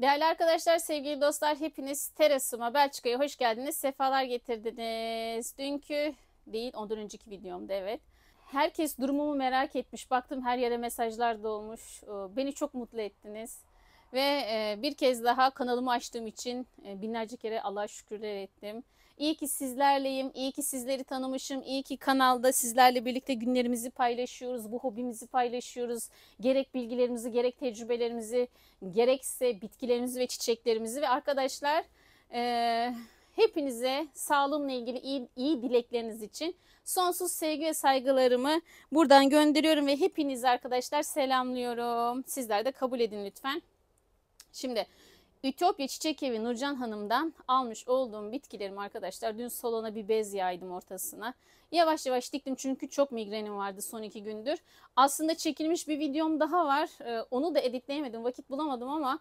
Değerli arkadaşlar, sevgili dostlar hepiniz Terasuma Belçika'ya hoş geldiniz. Sefalar getirdiniz. Dünkü değil, ondan önceki videomda evet. Herkes durumumu merak etmiş. Baktım her yere mesajlar dolmuş. Ee, beni çok mutlu ettiniz. Ve e, bir kez daha kanalımı açtığım için e, binlerce kere Allah'a şükürler ettim. İyi ki sizlerleyim, iyi ki sizleri tanımışım, iyi ki kanalda sizlerle birlikte günlerimizi paylaşıyoruz, bu hobimizi paylaşıyoruz. Gerek bilgilerimizi, gerek tecrübelerimizi, gerekse bitkilerimizi ve çiçeklerimizi ve arkadaşlar e, hepinize sağlığımla ilgili iyi, iyi dilekleriniz için sonsuz sevgi ve saygılarımı buradan gönderiyorum ve hepinizi arkadaşlar selamlıyorum. Sizler de kabul edin lütfen. Şimdi Ütopya Çiçek Evi Nurcan Hanım'dan almış olduğum bitkilerim arkadaşlar. Dün salona bir bez yaydım ortasına. Yavaş yavaş diktim çünkü çok migrenim vardı son iki gündür. Aslında çekilmiş bir videom daha var. Ee, onu da editleyemedim vakit bulamadım ama.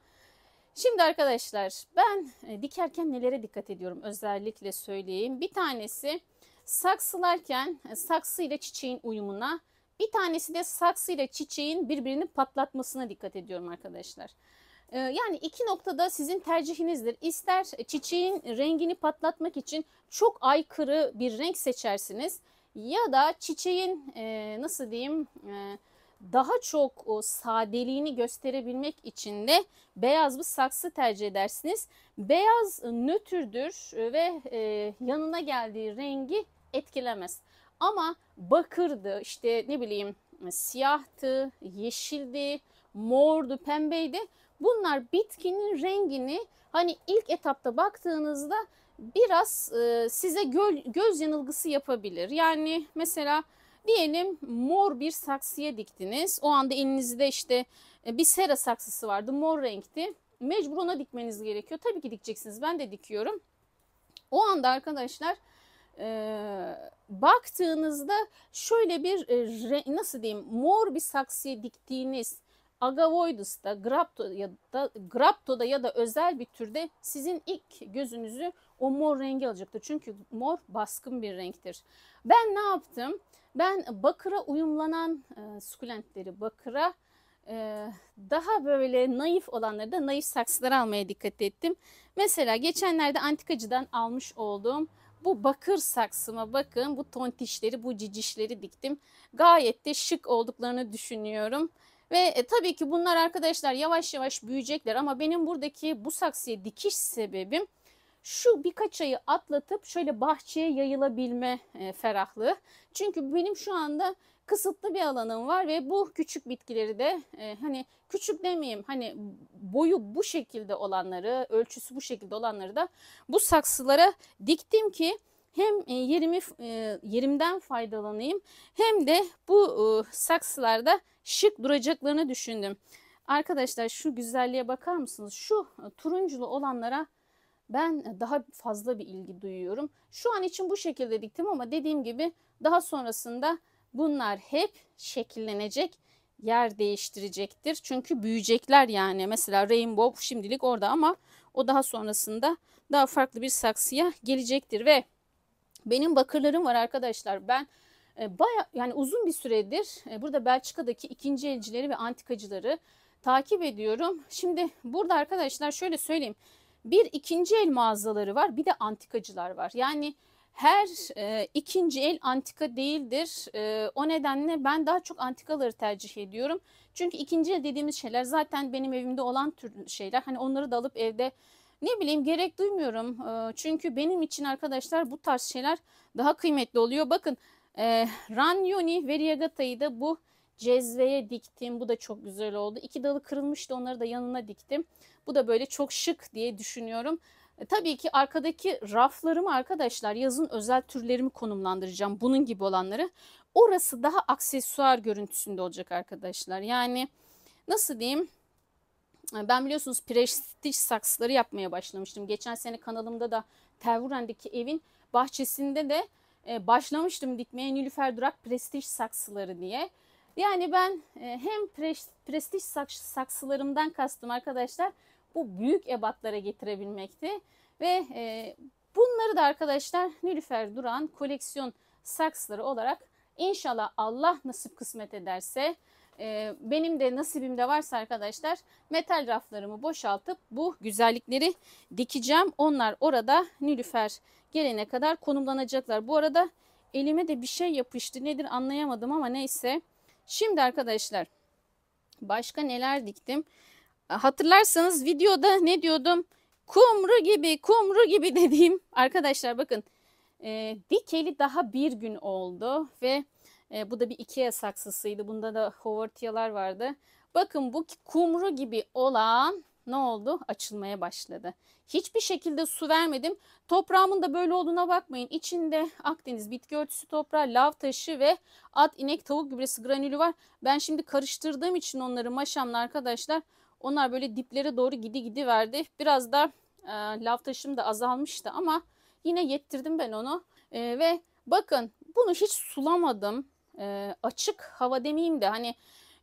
Şimdi arkadaşlar ben e, dikerken nelere dikkat ediyorum özellikle söyleyeyim. Bir tanesi saksılarken e, saksı ile çiçeğin uyumuna. Bir tanesi de saksı ile çiçeğin birbirini patlatmasına dikkat ediyorum arkadaşlar. Arkadaşlar. Ee, yani iki noktada sizin tercihinizdir. İster çiçeğin rengini patlatmak için çok aykırı bir renk seçersiniz ya da çiçeğin e, nasıl diyeyim e, daha çok sadeliğini gösterebilmek için de beyaz bir saksı tercih edersiniz. Beyaz nötrdür ve e, yanına geldiği rengi etkilemez. Ama bakırdı, işte ne bileyim siyahtı, yeşildi, mordu, pembeydi. Bunlar bitkinin rengini hani ilk etapta baktığınızda biraz e, size göl, göz yanılgısı yapabilir. Yani mesela diyelim mor bir saksıya diktiniz. O anda elinizde işte e, bir sera saksısı vardı mor renkti. Mecbur ona dikmeniz gerekiyor. Tabii ki dikeceksiniz ben de dikiyorum. O anda arkadaşlar e, baktığınızda şöyle bir e, nasıl diyeyim mor bir saksıya diktiğiniz Agavoidus'ta, Grapto ya da, Grapto'da ya da özel bir türde sizin ilk gözünüzü o mor rengi alacaktır. Çünkü mor baskın bir renktir. Ben ne yaptım? Ben bakıra uyumlanan e, sukulentleri bakıra e, daha böyle naif olanları da naif saksılar almaya dikkat ettim. Mesela geçenlerde antikacıdan almış olduğum bu bakır saksıma bakın bu tontişleri bu cicişleri diktim. Gayet de şık olduklarını düşünüyorum. Ve e, tabii ki bunlar arkadaşlar yavaş yavaş büyüyecekler ama benim buradaki bu saksıya dikiş sebebim şu birkaç ayı atlatıp şöyle bahçeye yayılabilme e, ferahlığı. Çünkü benim şu anda kısıtlı bir alanım var ve bu küçük bitkileri de e, hani küçük demeyeyim hani boyu bu şekilde olanları ölçüsü bu şekilde olanları da bu saksılara diktim ki hem e, yerimi e, yerimden faydalanayım hem de bu e, saksılarda şık duracaklarını düşündüm. Arkadaşlar şu güzelliğe bakar mısınız? Şu turunculu olanlara ben daha fazla bir ilgi duyuyorum. Şu an için bu şekilde diktim ama dediğim gibi daha sonrasında bunlar hep şekillenecek, yer değiştirecektir. Çünkü büyüyecekler yani. Mesela Rainbow şimdilik orada ama o daha sonrasında daha farklı bir saksıya gelecektir ve benim bakırlarım var arkadaşlar. Ben e, baya yani uzun bir süredir e, burada Belçika'daki ikinci elcileri ve antikacıları takip ediyorum. Şimdi burada arkadaşlar şöyle söyleyeyim. Bir ikinci el mağazaları var bir de antikacılar var. Yani her e, ikinci el antika değildir. E, o nedenle ben daha çok antikaları tercih ediyorum. Çünkü ikinci el dediğimiz şeyler zaten benim evimde olan tür şeyler. Hani onları da alıp evde ne bileyim gerek duymuyorum. Çünkü benim için arkadaşlar bu tarz şeyler daha kıymetli oluyor. Bakın Ranyoni Veriagata'yı da bu cezveye diktim. Bu da çok güzel oldu. İki dalı kırılmıştı onları da yanına diktim. Bu da böyle çok şık diye düşünüyorum. E, tabii ki arkadaki raflarımı arkadaşlar yazın özel türlerimi konumlandıracağım. Bunun gibi olanları. Orası daha aksesuar görüntüsünde olacak arkadaşlar. Yani nasıl diyeyim ben biliyorsunuz prestij saksıları yapmaya başlamıştım. Geçen sene kanalımda da Tervuren'deki evin bahçesinde de e, başlamıştım dikmeye Nilüfer Durak prestij saksıları diye. Yani ben e, hem prestij saksılarımdan kastım arkadaşlar bu büyük ebatlara getirebilmekti. Ve e, bunları da arkadaşlar Nilüfer Duran koleksiyon saksıları olarak inşallah Allah nasip kısmet ederse ee, benim de nasibimde varsa arkadaşlar metal raflarımı boşaltıp bu güzellikleri dikeceğim. Onlar orada Nilüfer gelene kadar konumlanacaklar. Bu arada elime de bir şey yapıştı nedir anlayamadım ama neyse. Şimdi arkadaşlar başka neler diktim? Hatırlarsanız videoda ne diyordum? Kumru gibi kumru gibi dediğim arkadaşlar bakın e, dikeli daha bir gün oldu ve e, bu da bir Ikea saksısıydı. Bunda da hovartiyalar vardı. Bakın bu kumru gibi olan ne oldu? Açılmaya başladı. Hiçbir şekilde su vermedim. Toprağımın da böyle olduğuna bakmayın. İçinde Akdeniz bitki örtüsü toprağı, lav taşı ve at, inek, tavuk gübresi granülü var. Ben şimdi karıştırdığım için onları maşamla arkadaşlar onlar böyle diplere doğru gidi gidi verdi. Biraz da e, lav taşım da azalmıştı ama yine yettirdim ben onu. E, ve bakın bunu hiç sulamadım. E, açık hava demeyeyim de hani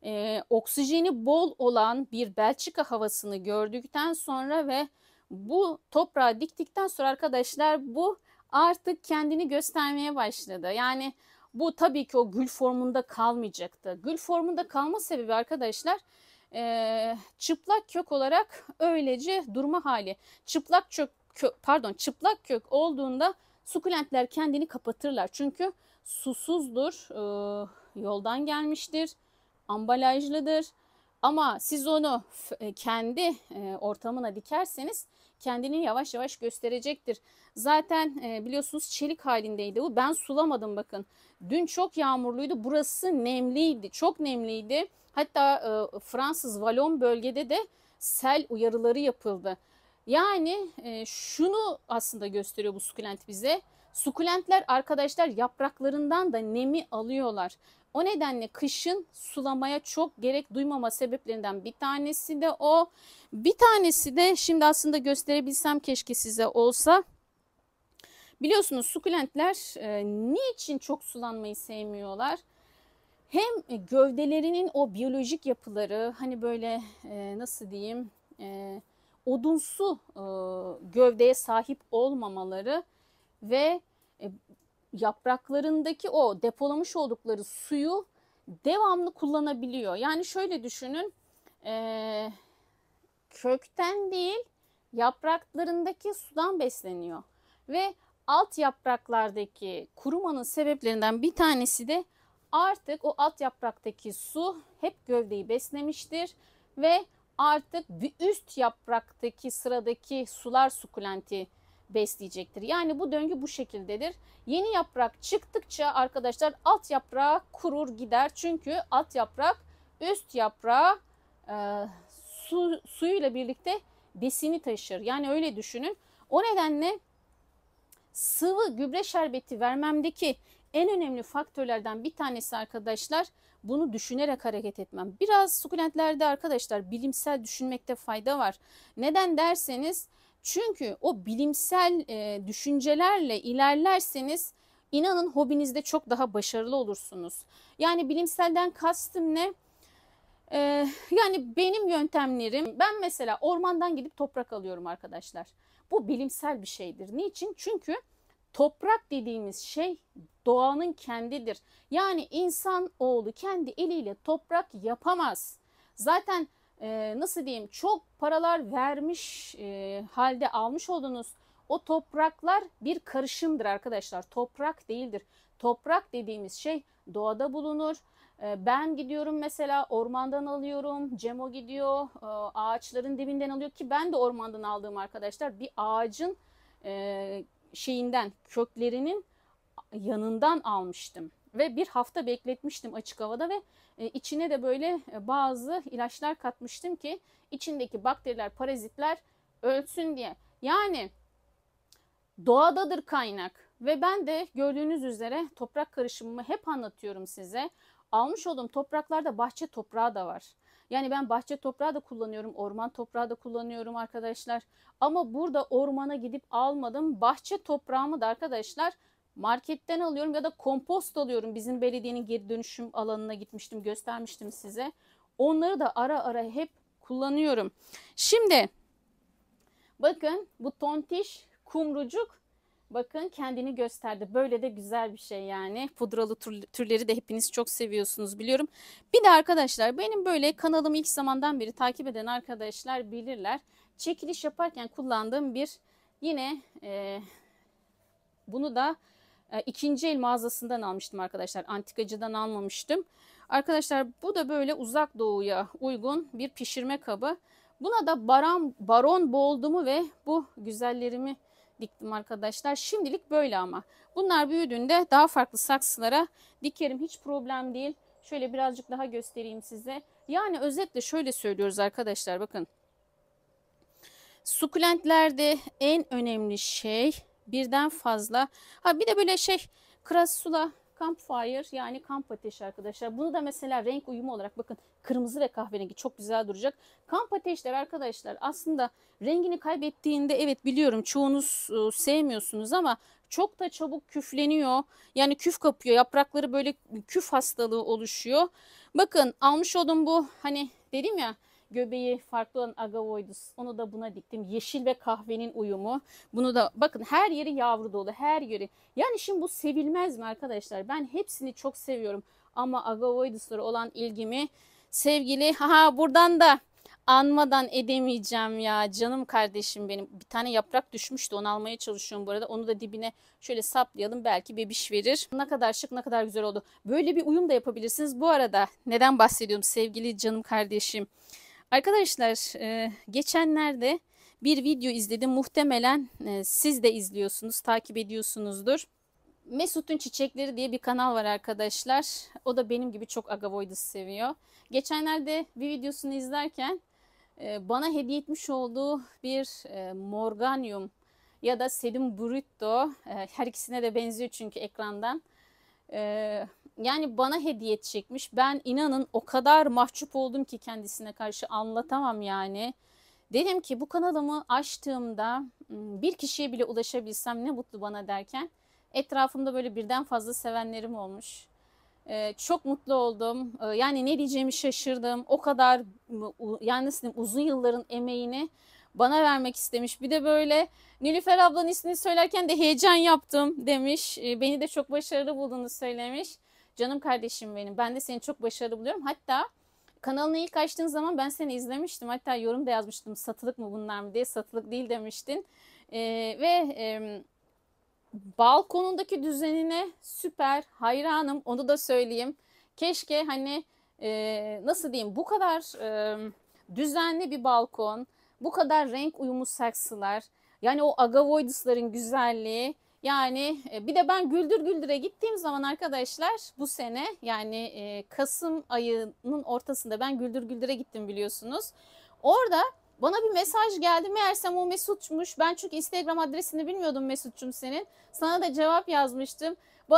e, oksijeni bol olan bir Belçika havasını gördükten sonra ve bu toprağa diktikten sonra arkadaşlar bu artık kendini göstermeye başladı. Yani bu tabii ki o gül formunda kalmayacaktı. Gül formunda kalma sebebi arkadaşlar e, çıplak kök olarak öylece durma hali. Çıplak kök, kök pardon çıplak kök olduğunda sukulentler kendini kapatırlar. Çünkü susuzdur, e, yoldan gelmiştir, ambalajlıdır. Ama siz onu e, kendi e, ortamına dikerseniz kendini yavaş yavaş gösterecektir. Zaten biliyorsunuz çelik halindeydi bu. Ben sulamadım bakın. Dün çok yağmurluydu. Burası nemliydi. Çok nemliydi. Hatta Fransız Valon bölgede de sel uyarıları yapıldı. Yani şunu aslında gösteriyor bu sukulent bize. Sukulentler arkadaşlar yapraklarından da nemi alıyorlar. O nedenle kışın sulamaya çok gerek duymama sebeplerinden bir tanesi de o. Bir tanesi de şimdi aslında gösterebilsem keşke size olsa. Biliyorsunuz sukulentler e, niçin çok sulanmayı sevmiyorlar? Hem gövdelerinin o biyolojik yapıları hani böyle e, nasıl diyeyim e, odunsu e, gövdeye sahip olmamaları ve e, yapraklarındaki o depolamış oldukları suyu devamlı kullanabiliyor. Yani şöyle düşünün e, kökten değil yapraklarındaki sudan besleniyor ve alt yapraklardaki kurumanın sebeplerinden bir tanesi de artık o alt yapraktaki su hep gövdeyi beslemiştir ve artık bir üst yapraktaki sıradaki sular sukulenti besleyecektir. Yani bu döngü bu şekildedir. Yeni yaprak çıktıkça arkadaşlar alt yaprağı kurur gider. Çünkü alt yaprak üst yaprağı e, su, suyuyla birlikte besini taşır. Yani öyle düşünün. O nedenle sıvı gübre şerbeti vermemdeki en önemli faktörlerden bir tanesi arkadaşlar bunu düşünerek hareket etmem. Biraz sukulentlerde arkadaşlar bilimsel düşünmekte fayda var. Neden derseniz çünkü o bilimsel e, düşüncelerle ilerlerseniz inanın hobinizde çok daha başarılı olursunuz. Yani bilimselden kastım ne? Ee, yani benim yöntemlerim ben mesela ormandan gidip toprak alıyorum arkadaşlar. Bu bilimsel bir şeydir. Niçin? Çünkü toprak dediğimiz şey doğanın kendidir. Yani insan oğlu kendi eliyle toprak yapamaz. Zaten e, nasıl diyeyim çok paralar vermiş e, halde almış olduğunuz o topraklar bir karışımdır arkadaşlar. Toprak değildir. Toprak dediğimiz şey doğada bulunur. Ee, ben gidiyorum mesela ormandan alıyorum, Cemo gidiyor, e, ağaçların dibinden alıyor ki ben de ormandan aldığım arkadaşlar bir ağacın e, şeyinden, köklerinin yanından almıştım ve bir hafta bekletmiştim açık havada ve e, içine de böyle e, bazı ilaçlar katmıştım ki içindeki bakteriler, parazitler ölsün diye. Yani doğadadır kaynak ve ben de gördüğünüz üzere toprak karışımımı hep anlatıyorum size. Almış olduğum topraklarda bahçe toprağı da var. Yani ben bahçe toprağı da kullanıyorum, orman toprağı da kullanıyorum arkadaşlar. Ama burada ormana gidip almadım. Bahçe toprağımı da arkadaşlar marketten alıyorum ya da kompost alıyorum. Bizim belediyenin geri dönüşüm alanına gitmiştim göstermiştim size. Onları da ara ara hep kullanıyorum. Şimdi bakın bu tontiş kumrucuk bakın kendini gösterdi. Böyle de güzel bir şey yani. Pudralı türleri de hepiniz çok seviyorsunuz biliyorum. Bir de arkadaşlar benim böyle kanalımı ilk zamandan beri takip eden arkadaşlar bilirler. Çekiliş yaparken kullandığım bir yine e, bunu da e, ikinci el mağazasından almıştım arkadaşlar. Antikacıdan almamıştım. Arkadaşlar bu da böyle uzak doğuya uygun bir pişirme kabı. Buna da baran, baron boğuldumu ve bu güzellerimi diktim arkadaşlar. Şimdilik böyle ama. Bunlar büyüdüğünde daha farklı saksılara dikerim. Hiç problem değil. Şöyle birazcık daha göstereyim size. Yani özetle şöyle söylüyoruz arkadaşlar bakın. Sukulentlerde en önemli şey birden fazla. Ha bir de böyle şey Krasula Campfire yani kamp ateşi arkadaşlar. Bunu da mesela renk uyumu olarak bakın kırmızı ve kahverengi çok güzel duracak. Kamp ateşleri arkadaşlar aslında rengini kaybettiğinde evet biliyorum çoğunuz e, sevmiyorsunuz ama çok da çabuk küfleniyor. Yani küf kapıyor. Yaprakları böyle küf hastalığı oluşuyor. Bakın almış olduğum bu hani dedim ya göbeği farklı olan agavoidus. Onu da buna diktim. Yeşil ve kahvenin uyumu. Bunu da bakın her yeri yavru dolu. Her yeri. Yani şimdi bu sevilmez mi arkadaşlar? Ben hepsini çok seviyorum. Ama agavoiduslara olan ilgimi sevgili ha buradan da anmadan edemeyeceğim ya canım kardeşim benim. Bir tane yaprak düşmüştü onu almaya çalışıyorum bu arada. Onu da dibine şöyle saplayalım belki bebiş verir. Ne kadar şık ne kadar güzel oldu. Böyle bir uyum da yapabilirsiniz. Bu arada neden bahsediyorum sevgili canım kardeşim? Arkadaşlar e, geçenlerde bir video izledim. Muhtemelen e, siz de izliyorsunuz, takip ediyorsunuzdur. Mesut'un Çiçekleri diye bir kanal var arkadaşlar. O da benim gibi çok agavoides seviyor. Geçenlerde bir videosunu izlerken e, bana hediye etmiş olduğu bir morganium ya da sedum Brutto. her ikisine de benziyor çünkü ekrandan yani bana hediye çekmiş. Ben inanın o kadar mahcup oldum ki kendisine karşı anlatamam yani. Dedim ki bu kanalımı açtığımda bir kişiye bile ulaşabilsem ne mutlu bana derken etrafımda böyle birden fazla sevenlerim olmuş. Ee, çok mutlu oldum. Ee, yani ne diyeceğimi şaşırdım. O kadar yani nasıl diyeyim, uzun yılların emeğini bana vermek istemiş. Bir de böyle Nilüfer ablanın ismini söylerken de heyecan yaptım demiş. Ee, beni de çok başarılı bulduğunu söylemiş. Canım kardeşim benim ben de seni çok başarılı buluyorum. Hatta kanalını ilk açtığın zaman ben seni izlemiştim. Hatta yorum da yazmıştım satılık mı bunlar mı diye satılık değil demiştin. E, ve e, balkonundaki düzenine süper hayranım onu da söyleyeyim. Keşke hani e, nasıl diyeyim bu kadar e, düzenli bir balkon bu kadar renk uyumu saksılar, yani o agavoidusların güzelliği, yani e, bir de ben Güldür Güldür'e gittiğim zaman arkadaşlar bu sene yani e, Kasım ayının ortasında ben Güldür Güldür'e gittim biliyorsunuz. Orada bana bir mesaj geldi. Meğersem o Mesut'muş. Ben çünkü Instagram adresini bilmiyordum Mesut'cum senin. Sana da cevap yazmıştım.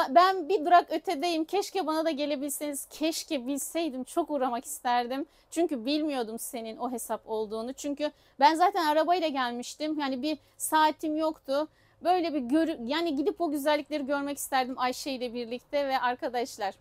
Ben bir durak ötedeyim. Keşke bana da gelebilseniz. Keşke bilseydim. Çok uğramak isterdim. Çünkü bilmiyordum senin o hesap olduğunu. Çünkü ben zaten arabayla gelmiştim. Yani bir saatim yoktu. Böyle bir görü yani gidip o güzellikleri görmek isterdim Ayşe ile birlikte ve arkadaşlar.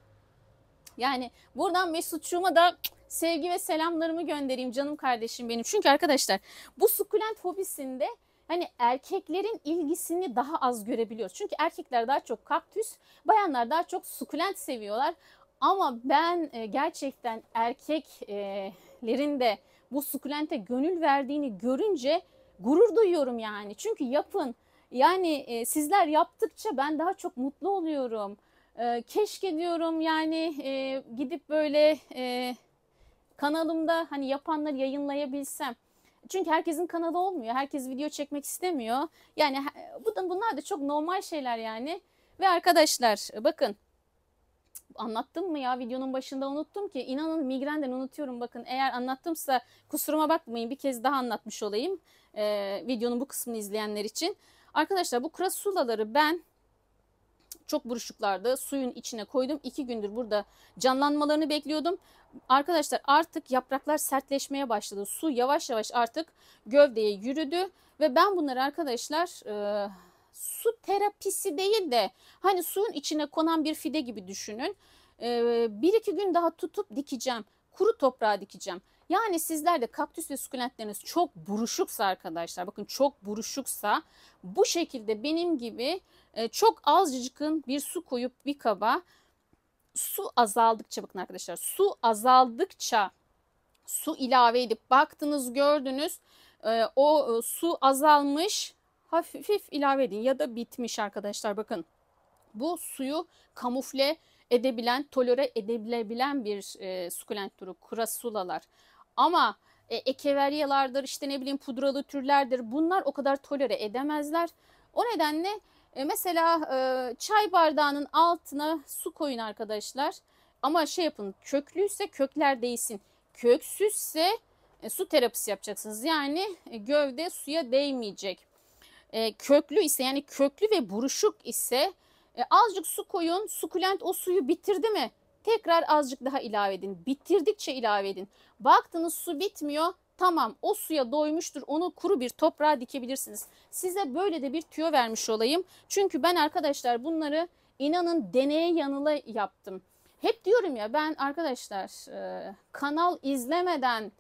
Yani buradan Mesutçuğuma da sevgi ve selamlarımı göndereyim canım kardeşim benim. Çünkü arkadaşlar bu sukulent hobisinde hani erkeklerin ilgisini daha az görebiliyoruz. Çünkü erkekler daha çok kaktüs, bayanlar daha çok sukulent seviyorlar. Ama ben e, gerçekten erkeklerin de bu sukulente gönül verdiğini görünce gurur duyuyorum yani. Çünkü yapın. Yani e, sizler yaptıkça ben daha çok mutlu oluyorum. E, keşke diyorum yani gidip böyle kanalımda hani yapanları yayınlayabilsem çünkü herkesin kanalı olmuyor. Herkes video çekmek istemiyor. Yani bunlar da çok normal şeyler yani. Ve arkadaşlar bakın anlattım mı ya videonun başında unuttum ki inanın migrenden unutuyorum bakın eğer anlattımsa kusuruma bakmayın bir kez daha anlatmış olayım ee, videonun bu kısmını izleyenler için. Arkadaşlar bu krasulaları ben çok buruşuklardı. Suyun içine koydum. İki gündür burada canlanmalarını bekliyordum. Arkadaşlar artık yapraklar sertleşmeye başladı. Su yavaş yavaş artık gövdeye yürüdü. Ve ben bunları arkadaşlar e, su terapisi değil de hani suyun içine konan bir fide gibi düşünün. E, bir iki gün daha tutup dikeceğim. Kuru toprağa dikeceğim. Yani sizler de kaktüs ve sukulentleriniz çok buruşuksa arkadaşlar bakın çok buruşuksa bu şekilde benim gibi ee, çok azıcıkın bir su koyup bir kaba su azaldıkça bakın arkadaşlar su azaldıkça su ilave edip baktınız gördünüz e, o e, su azalmış hafif ilave edin ya da bitmiş arkadaşlar bakın bu suyu kamufle edebilen tolere edilebilen bir e, sukulent türü kurasulalar ama e, ekeveryalardır işte ne bileyim pudralı türlerdir bunlar o kadar tolere edemezler o nedenle e mesela e, çay bardağının altına su koyun arkadaşlar. Ama şey yapın köklüyse kökler değsin. Köksüzse e, su terapisi yapacaksınız. Yani e, gövde suya değmeyecek. E, köklü ise yani köklü ve buruşuk ise e, azıcık su koyun. Sukulent o suyu bitirdi mi? Tekrar azıcık daha ilave edin. Bitirdikçe ilave edin. Baktınız su bitmiyor. Tamam o suya doymuştur onu kuru bir toprağa dikebilirsiniz. Size böyle de bir tüyo vermiş olayım. Çünkü ben arkadaşlar bunları inanın deneye yanıla yaptım. Hep diyorum ya ben arkadaşlar e, kanal izlemeden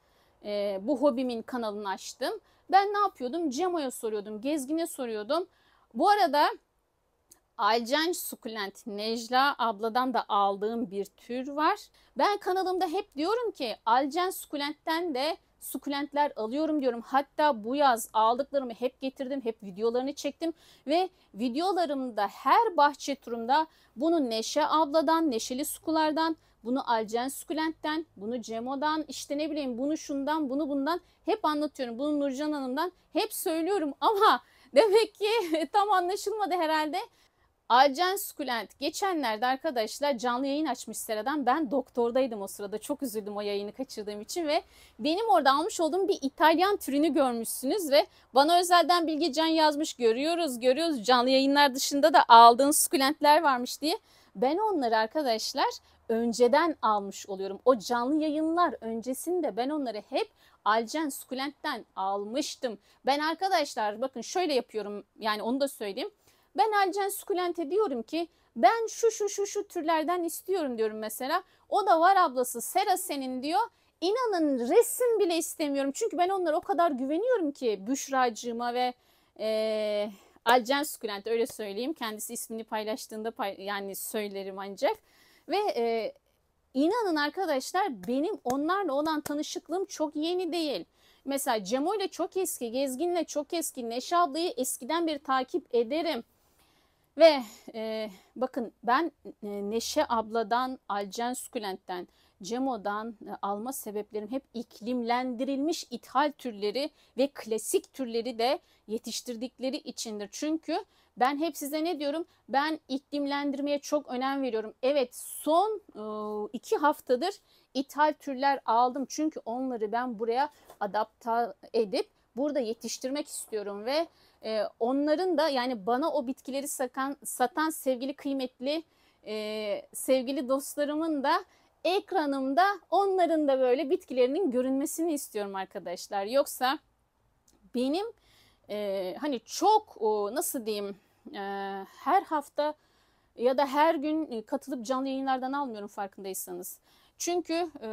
e, bu hobimin kanalını açtım. Ben ne yapıyordum? Cemo'ya soruyordum, Gezgin'e soruyordum. Bu arada Alcan sukulent Necla abladan da aldığım bir tür var. Ben kanalımda hep diyorum ki Alcan sukulentten de sukulentler alıyorum diyorum. Hatta bu yaz aldıklarımı hep getirdim, hep videolarını çektim ve videolarımda her bahçe turumda bunu Neşe abladan, Neşeli sukulardan, bunu Alcen Sukulent'ten, bunu Cemo'dan, işte ne bileyim bunu şundan, bunu bundan hep anlatıyorum. Bunu Nurcan Hanım'dan hep söylüyorum ama demek ki tam anlaşılmadı herhalde. Alcen Sukulent geçenlerde arkadaşlar canlı yayın açmış Sera'dan. Ben doktordaydım o sırada. Çok üzüldüm o yayını kaçırdığım için ve benim orada almış olduğum bir İtalyan türünü görmüşsünüz ve bana özelden Bilge Can yazmış. Görüyoruz, görüyoruz. Canlı yayınlar dışında da aldığın sukulentler varmış diye. Ben onları arkadaşlar önceden almış oluyorum. O canlı yayınlar öncesinde ben onları hep Alcen Sukulent'ten almıştım. Ben arkadaşlar bakın şöyle yapıyorum. Yani onu da söyleyeyim ben Alcen Sukulente diyorum ki ben şu şu şu şu türlerden istiyorum diyorum mesela. O da var ablası Sera senin diyor. İnanın resim bile istemiyorum. Çünkü ben onlara o kadar güveniyorum ki Büşracığıma ve e, Alcen Sukulente öyle söyleyeyim. Kendisi ismini paylaştığında pay, yani söylerim ancak. Ve e, inanın arkadaşlar benim onlarla olan tanışıklığım çok yeni değil. Mesela Cemo ile çok eski, Gezgin'le çok eski, Neşe ablayı eskiden bir takip ederim. Ve e, bakın ben e, Neşe abladan, Alcen Sükülent'ten, Cemo'dan e, alma sebeplerim hep iklimlendirilmiş ithal türleri ve klasik türleri de yetiştirdikleri içindir. Çünkü ben hep size ne diyorum? Ben iklimlendirmeye çok önem veriyorum. Evet son e, iki haftadır ithal türler aldım. Çünkü onları ben buraya adapte edip burada yetiştirmek istiyorum ve e, onların da yani bana o bitkileri sakan, satan sevgili kıymetli e, sevgili dostlarımın da ekranımda onların da böyle bitkilerinin görünmesini istiyorum arkadaşlar. Yoksa benim e, hani çok o, nasıl diyeyim e, her hafta ya da her gün e, katılıp canlı yayınlardan almıyorum farkındaysanız. Çünkü e,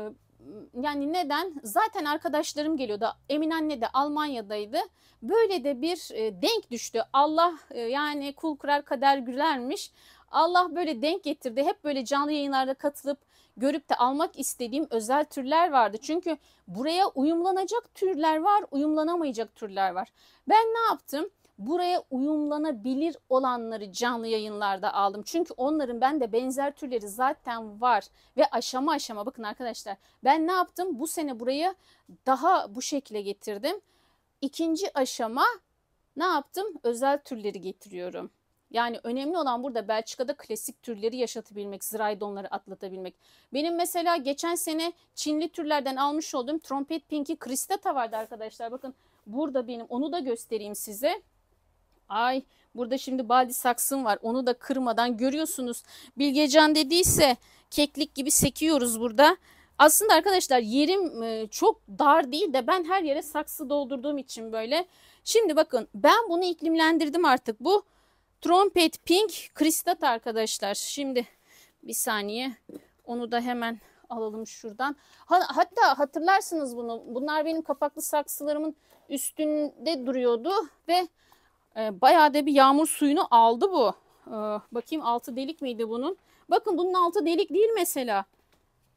yani neden? Zaten arkadaşlarım geliyordu. Emin anne de Almanya'daydı. Böyle de bir e, denk düştü. Allah e, yani kul kırar kader gülermiş. Allah böyle denk getirdi. Hep böyle canlı yayınlarda katılıp görüp de almak istediğim özel türler vardı. Çünkü buraya uyumlanacak türler var, uyumlanamayacak türler var. Ben ne yaptım? buraya uyumlanabilir olanları canlı yayınlarda aldım. Çünkü onların ben de benzer türleri zaten var ve aşama aşama bakın arkadaşlar ben ne yaptım? Bu sene burayı daha bu şekilde getirdim. İkinci aşama ne yaptım? Özel türleri getiriyorum. Yani önemli olan burada Belçika'da klasik türleri yaşatabilmek, zıraydonları atlatabilmek. Benim mesela geçen sene Çinli türlerden almış olduğum trompet pinki kristata vardı arkadaşlar. Bakın burada benim onu da göstereyim size. Ay burada şimdi badi saksım var. Onu da kırmadan görüyorsunuz. Bilgecan dediyse keklik gibi sekiyoruz burada. Aslında arkadaşlar yerim e, çok dar değil de ben her yere saksı doldurduğum için böyle. Şimdi bakın ben bunu iklimlendirdim artık. Bu trompet pink kristat arkadaşlar. Şimdi bir saniye onu da hemen alalım şuradan. Hatta hatırlarsınız bunu. Bunlar benim kapaklı saksılarımın üstünde duruyordu ve e, bayağı da bir yağmur suyunu aldı bu. E, bakayım altı delik miydi bunun? Bakın bunun altı delik değil mesela.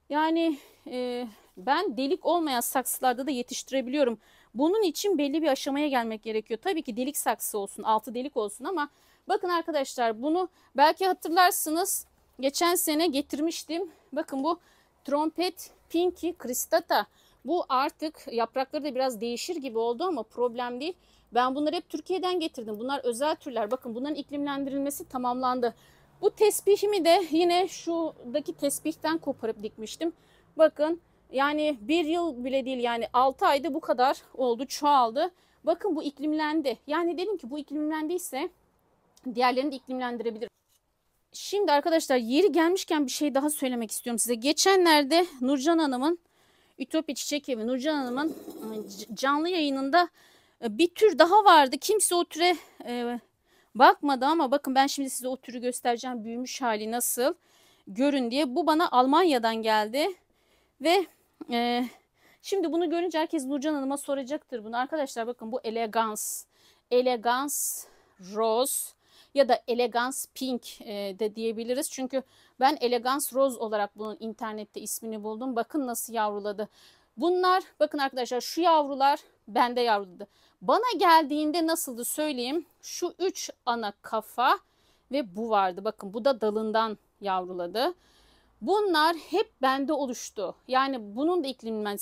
Yani e, ben delik olmayan saksılarda da yetiştirebiliyorum. Bunun için belli bir aşamaya gelmek gerekiyor. Tabii ki delik saksı olsun, altı delik olsun ama bakın arkadaşlar bunu belki hatırlarsınız. Geçen sene getirmiştim. Bakın bu trompet pinki cristata. Bu artık yaprakları da biraz değişir gibi oldu ama problem değil. Ben bunları hep Türkiye'den getirdim. Bunlar özel türler. Bakın bunların iklimlendirilmesi tamamlandı. Bu tespihimi de yine şuradaki tespihten koparıp dikmiştim. Bakın yani bir yıl bile değil yani 6 ayda bu kadar oldu çoğaldı. Bakın bu iklimlendi. Yani dedim ki bu iklimlendiyse diğerlerini de iklimlendirebilir. Şimdi arkadaşlar yeri gelmişken bir şey daha söylemek istiyorum size. Geçenlerde Nurcan Hanım'ın Ütopya Çiçek Evi Nurcan Hanım'ın canlı yayınında ee, bir tür daha vardı. Kimse o türe e, bakmadı ama bakın ben şimdi size o türü göstereceğim. Büyümüş hali nasıl görün diye. Bu bana Almanya'dan geldi. Ve e, şimdi bunu görünce herkes Nurcan Hanım'a soracaktır bunu. Arkadaşlar bakın bu elegans. Elegans rose ya da elegans pink e, de diyebiliriz. Çünkü ben elegans rose olarak bunun internette ismini buldum. Bakın nasıl yavruladı. Bunlar bakın arkadaşlar şu yavrular bende yavruladı. Bana geldiğinde nasıldı söyleyeyim. Şu üç ana kafa ve bu vardı. Bakın bu da dalından yavruladı. Bunlar hep bende oluştu. Yani bunun da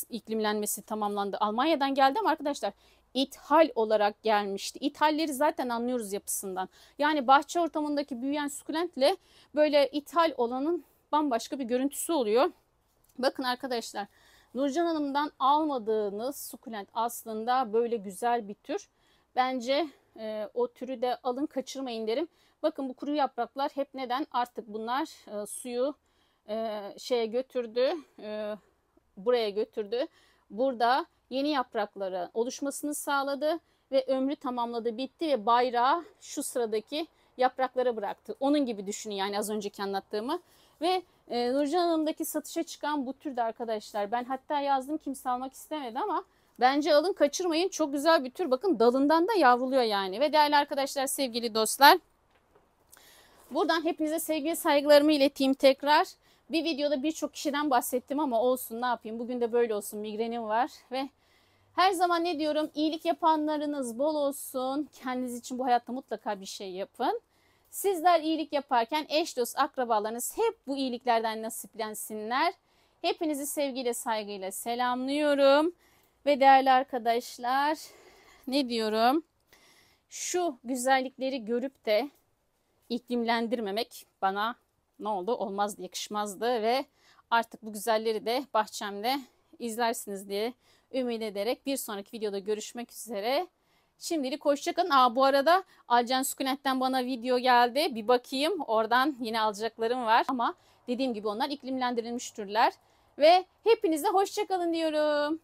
iklimlenmesi, tamamlandı. Almanya'dan geldi ama arkadaşlar ithal olarak gelmişti. İthalleri zaten anlıyoruz yapısından. Yani bahçe ortamındaki büyüyen sukulentle böyle ithal olanın bambaşka bir görüntüsü oluyor. Bakın arkadaşlar Nurcan Hanım'dan almadığınız sukulent aslında böyle güzel bir tür. Bence e, o türü de alın kaçırmayın derim. Bakın bu kuru yapraklar hep neden artık bunlar e, suyu e, şeye götürdü, e, buraya götürdü. Burada yeni yaprakları oluşmasını sağladı ve ömrü tamamladı, bitti ve bayrağı şu sıradaki yapraklara bıraktı. Onun gibi düşünün yani az önceki anlattığımı. Ve e, Nurcan Hanım'daki satışa çıkan bu türde arkadaşlar. Ben hatta yazdım kimse almak istemedi ama bence alın kaçırmayın. Çok güzel bir tür. Bakın dalından da yavruluyor yani. Ve değerli arkadaşlar, sevgili dostlar. Buradan hepinize sevgi saygılarımı ileteyim tekrar. Bir videoda birçok kişiden bahsettim ama olsun ne yapayım. Bugün de böyle olsun migrenim var ve her zaman ne diyorum iyilik yapanlarınız bol olsun. Kendiniz için bu hayatta mutlaka bir şey yapın. Sizler iyilik yaparken eş dost akrabalarınız hep bu iyiliklerden nasiplensinler. Hepinizi sevgiyle saygıyla selamlıyorum. Ve değerli arkadaşlar ne diyorum? Şu güzellikleri görüp de iklimlendirmemek bana ne oldu olmaz yakışmazdı ve artık bu güzelleri de bahçemde izlersiniz diye ümit ederek bir sonraki videoda görüşmek üzere. Şimdilik hoşçakalın. Aa, bu arada Alcan Sükunet'ten bana video geldi. Bir bakayım. Oradan yine alacaklarım var. Ama dediğim gibi onlar iklimlendirilmiş türler. Ve hepinize hoşçakalın diyorum.